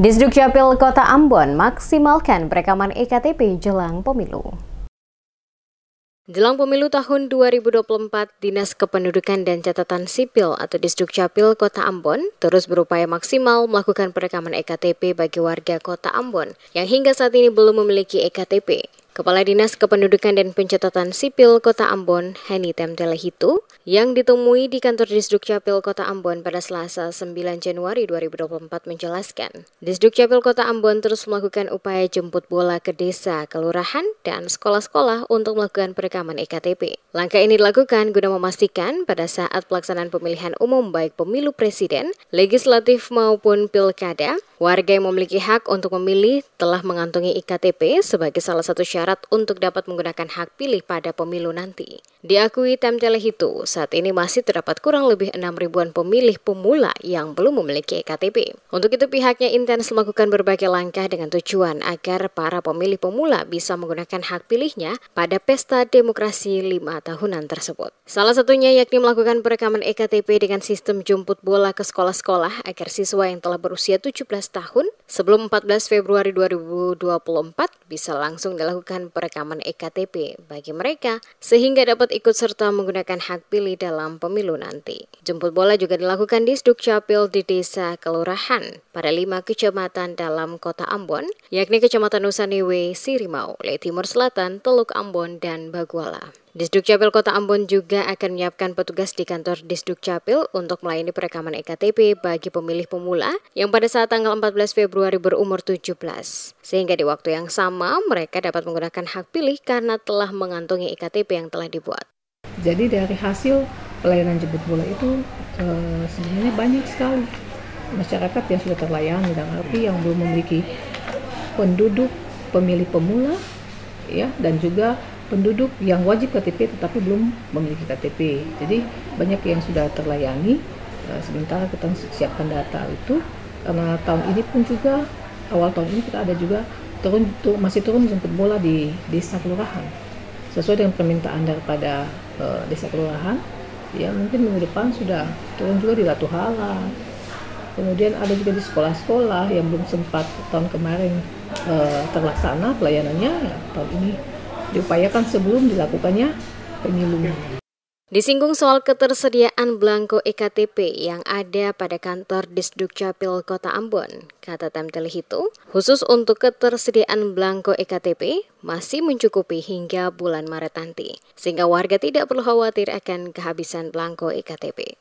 Disduk Capil Kota Ambon maksimalkan perekaman EKTP jelang pemilu. Jelang pemilu tahun 2024, Dinas Kependudukan dan Catatan Sipil atau Disduk Capil Kota Ambon terus berupaya maksimal melakukan perekaman EKTP bagi warga Kota Ambon yang hingga saat ini belum memiliki EKTP. Kepala Dinas Kependudukan dan Pencatatan Sipil Kota Ambon, Heni Temtelehitu, yang ditemui di kantor Disduk Capil Kota Ambon pada Selasa 9 Januari 2024 menjelaskan, Disduk Capil Kota Ambon terus melakukan upaya jemput bola ke desa, kelurahan, dan sekolah-sekolah untuk melakukan perekaman EKTP. Langkah ini dilakukan guna memastikan pada saat pelaksanaan pemilihan umum baik pemilu presiden, legislatif maupun pilkada, Warga yang memiliki hak untuk memilih telah mengantungi IKTP sebagai salah satu syarat untuk dapat menggunakan hak pilih pada pemilu nanti. Diakui Temtele itu, saat ini masih terdapat kurang lebih 6 ribuan pemilih pemula yang belum memiliki IKTP. Untuk itu pihaknya intens melakukan berbagai langkah dengan tujuan agar para pemilih pemula bisa menggunakan hak pilihnya pada pesta demokrasi lima tahunan tersebut. Salah satunya yakni melakukan perekaman EKTP dengan sistem jemput bola ke sekolah-sekolah agar siswa yang telah berusia 17 tahun, sebelum 14 Februari 2024 bisa langsung dilakukan perekaman EKTP bagi mereka sehingga dapat ikut serta menggunakan hak pilih dalam pemilu nanti. Jemput bola juga dilakukan di Sdukcapil di desa kelurahan pada lima kecamatan dalam kota Ambon, yakni Kecamatan Nusaniwe, Sirimau, Le Timur Selatan, Teluk Ambon, dan Baguala. Disduk Kota Ambon juga akan menyiapkan petugas di kantor Disduk untuk melayani perekaman EKTP bagi pemilih pemula yang pada saat tanggal 14 Februari berumur 17. Sehingga di waktu yang sama mereka dapat menggunakan hak pilih karena telah mengantongi EKTP yang telah dibuat. Jadi dari hasil pelayanan jemput bola itu e, sebenarnya banyak sekali masyarakat yang sudah terlayani dan arti yang belum memiliki penduduk pemilih pemula ya dan juga penduduk yang wajib KTP tetapi belum memiliki KTP. Jadi banyak yang sudah terlayani. Eh, sementara kita siapkan data itu karena tahun ini pun juga awal tahun ini kita ada juga turun tur, masih turun jemput bola di desa kelurahan sesuai dengan permintaan daripada e, desa kelurahan. Ya mungkin minggu depan sudah turun juga di Ratu Hala. Kemudian ada juga di sekolah-sekolah yang belum sempat tahun kemarin e, terlaksana pelayanannya ya, tahun ini diupayakan sebelum dilakukannya pemilu. Disinggung soal ketersediaan belangko EKTP yang ada pada kantor capil Kota Ambon, kata Temtel itu, khusus untuk ketersediaan belangko EKTP masih mencukupi hingga bulan Maret nanti, sehingga warga tidak perlu khawatir akan kehabisan belangko EKTP.